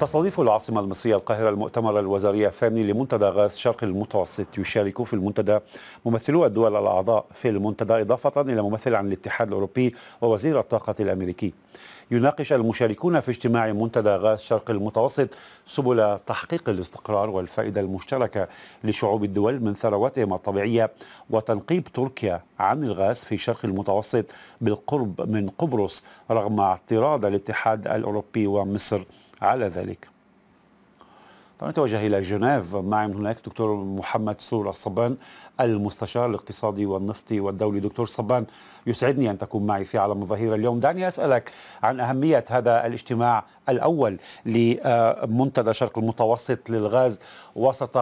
تستضيف العاصمة المصرية القاهرة المؤتمر الوزاري الثاني لمنتدى غاز شرق المتوسط يشارك في المنتدى ممثلو الدول الأعضاء في المنتدى إضافة إلى ممثل عن الاتحاد الأوروبي ووزير الطاقة الأمريكي يناقش المشاركون في اجتماع منتدى غاز شرق المتوسط سبل تحقيق الاستقرار والفائدة المشتركة لشعوب الدول من ثرواتهم الطبيعية وتنقيب تركيا عن الغاز في شرق المتوسط بالقرب من قبرص رغم اعتراض الاتحاد الأوروبي ومصر على ذلك طبعا نتوجه إلى جنيف معي من هناك دكتور محمد سورة الصبان المستشار الاقتصادي والنفطي والدولي دكتور صبان يسعدني أن تكون معي في عالم الظهيرة اليوم دعني أسألك عن أهمية هذا الاجتماع الأول لمنتدى شرق المتوسط للغاز وسط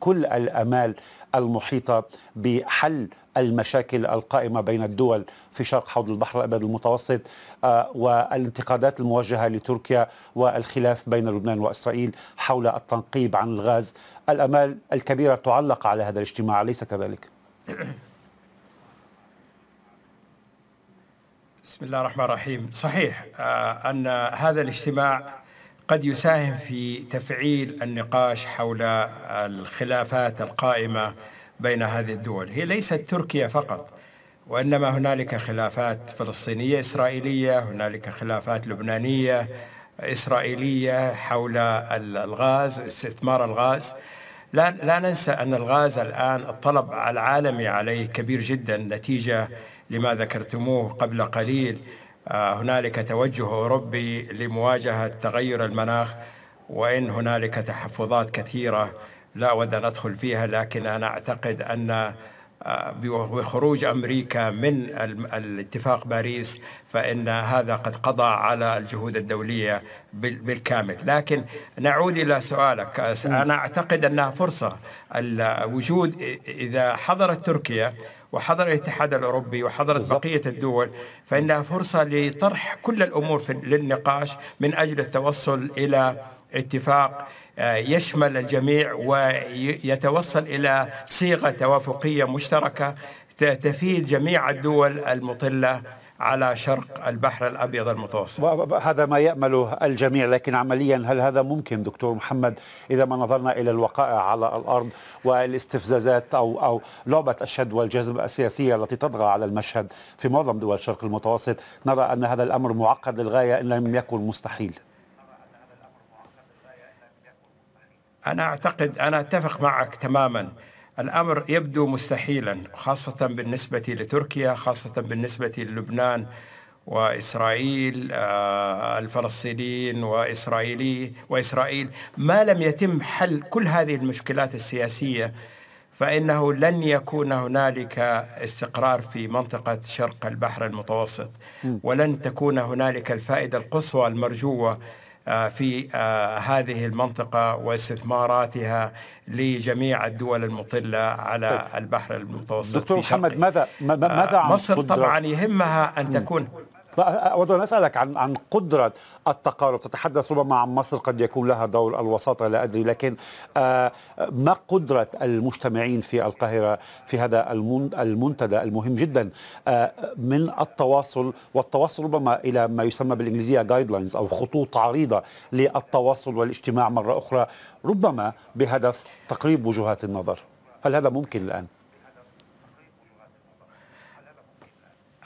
كل الأمال المحيطة بحل المشاكل القائمة بين الدول في شرق حوض البحر الأبيض المتوسط آه، والانتقادات الموجهة لتركيا والخلاف بين لبنان وإسرائيل حول التنقيب عن الغاز الأمال الكبيرة تعلق على هذا الاجتماع أليس كذلك؟ بسم الله الرحمن الرحيم صحيح آه، أن هذا الاجتماع قد يساهم في تفعيل النقاش حول الخلافات القائمة بين هذه الدول هي ليست تركيا فقط وإنما هنالك خلافات فلسطينية إسرائيلية هنالك خلافات لبنانية إسرائيلية حول الغاز استثمار الغاز لا, لا ننسى أن الغاز الآن الطلب العالمي عليه كبير جدا نتيجة لما ذكرتموه قبل قليل آه، هنالك توجه أوروبي لمواجهة تغير المناخ وإن هنالك تحفظات كثيرة لا أود أن أدخل فيها لكن أنا أعتقد أن آه، بخروج امريكا من الاتفاق باريس فان هذا قد قضى على الجهود الدوليه بالكامل، لكن نعود الى سؤالك انا اعتقد انها فرصه الوجود اذا حضرت تركيا وحضر الاتحاد الاوروبي وحضرت بقيه الدول فانها فرصه لطرح كل الامور للنقاش من اجل التوصل الى اتفاق آه، يشمل الجميع ويتوصل إلى صيغة توافقية مشتركة تفيد جميع الدول المطلة على شرق البحر الابيض المتوسط. هذا ما يامله الجميع لكن عمليا هل هذا ممكن دكتور محمد اذا ما نظرنا الى الوقائع على الارض والاستفزازات او او لعبه الشد والجذب السياسيه التي تطغى على المشهد في معظم دول الشرق المتوسط نرى ان هذا الامر معقد للغايه ان لم يكن مستحيل. أنا أعتقد أنا أتفق معك تماما الأمر يبدو مستحيلا خاصة بالنسبة لتركيا خاصة بالنسبة للبنان وإسرائيل آه، الفلسطينيين وإسرائيلي وإسرائيل ما لم يتم حل كل هذه المشكلات السياسية فإنه لن يكون هنالك استقرار في منطقة شرق البحر المتوسط ولن تكون هنالك الفائدة القصوى المرجوة آه، في آه، هذه المنطقة واستثماراتها لجميع الدول المطلة على طيب. البحر المتوسط دكتور محمد ماذا ماذا آه، عن مصر طبعا يهمها أن تكون اود ان اسالك عن عن قدره التقارب تتحدث ربما عن مصر قد يكون لها دور الوساطه لا ادري لكن ما قدره المجتمعين في القاهره في هذا المنتدى المهم جدا من التواصل والتواصل ربما الى ما يسمى بالانجليزيه جايد لاينز او خطوط عريضه للتواصل والاجتماع مره اخرى ربما بهدف تقريب وجهات النظر هل هذا ممكن الان؟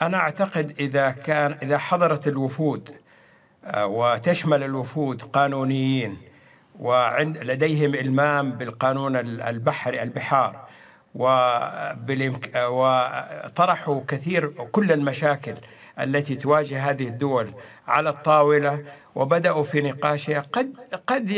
أنا أعتقد إذا كان إذا حضرت الوفود آه، وتشمل الوفود قانونيين وعند لديهم إلمام بالقانون البحري البحار آه، وطرحوا كثير كل المشاكل التي تواجه هذه الدول على الطاولة وبدأوا في نقاشها قد قد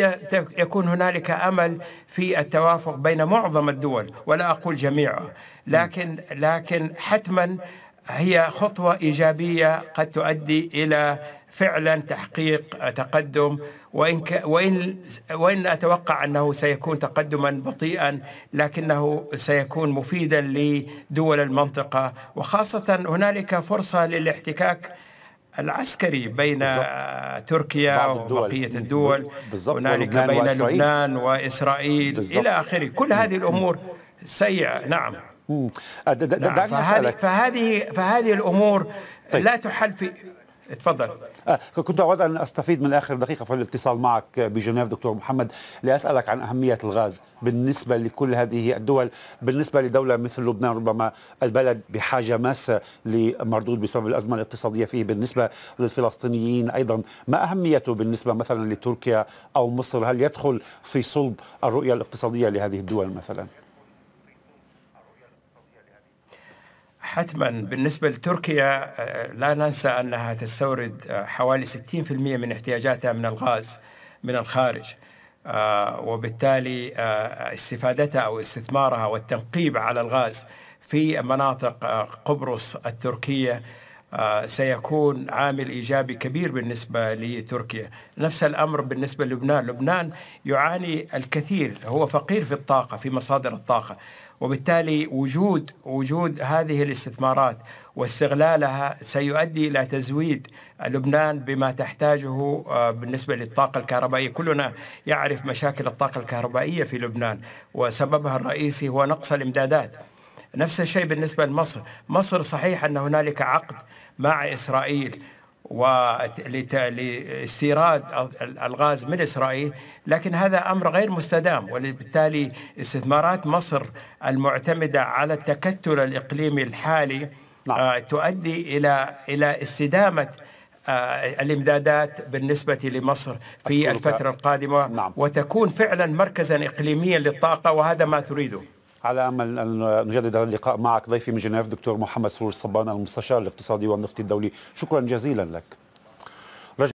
يكون هنالك امل في التوافق بين معظم الدول ولا اقول جميعها لكن لكن حتما هي خطوة إيجابية قد تؤدي إلى فعلا تحقيق تقدم وإن, ك... وإن... وإن أتوقع أنه سيكون تقدما بطيئا لكنه سيكون مفيدا لدول المنطقة وخاصة هنالك فرصة للاحتكاك العسكري بين بالزبط. تركيا وبقية الدول هنالك بين وإسرائيل. لبنان وإسرائيل بالزبط. إلى آخره كل هذه الأمور سيئة نعم آه، نعم، دعني فهذه, فهذه فهذه الامور طيب. لا تحل في تفضل آه، كنت اود ان استفيد من اخر دقيقه في الاتصال معك بجنيف دكتور محمد لاسالك عن اهميه الغاز بالنسبه لكل هذه الدول بالنسبه لدوله مثل لبنان ربما البلد بحاجه ماسه لمردود بسبب الازمه الاقتصاديه فيه بالنسبه للفلسطينيين ايضا ما اهميته بالنسبه مثلا لتركيا او مصر هل يدخل في صلب الرؤيه الاقتصاديه لهذه الدول مثلا حتما بالنسبة لتركيا آه، لا ننسى أنها تستورد آه، حوالي 60% من احتياجاتها من الغاز من الخارج آه، وبالتالي استفادتها أو استثمارها والتنقيب على الغاز في مناطق قبرص التركية آه، سيكون عامل إيجابي كبير بالنسبة لتركيا نفس الأمر بالنسبة للبنان لبنان يعاني الكثير هو فقير في الطاقة في مصادر الطاقة وبالتالي وجود وجود هذه الاستثمارات واستغلالها سيؤدي الى تزويد لبنان بما تحتاجه آه، بالنسبه للطاقه الكهربائيه، كلنا يعرف مشاكل الطاقه الكهربائيه في لبنان وسببها الرئيسي هو نقص الامدادات. نفس الشيء بالنسبة لمصر مصر صحيح أن هنالك عقد مع إسرائيل لاستيراد الغاز من إسرائيل لكن هذا أمر غير مستدام وبالتالي استثمارات مصر المعتمدة على التكتل الإقليمي الحالي نعم. آه، تؤدي إلى إلى استدامة آه، الامدادات بالنسبه لمصر في الفتره القادمه نعم. وتكون فعلا مركزا اقليميا للطاقه وهذا ما تريده على امل ان نجدد هذا اللقاء معك ضيفي من جنيف دكتور محمد سرور الصبان المستشار الاقتصادي والنفطي الدولي شكرا جزيلا لك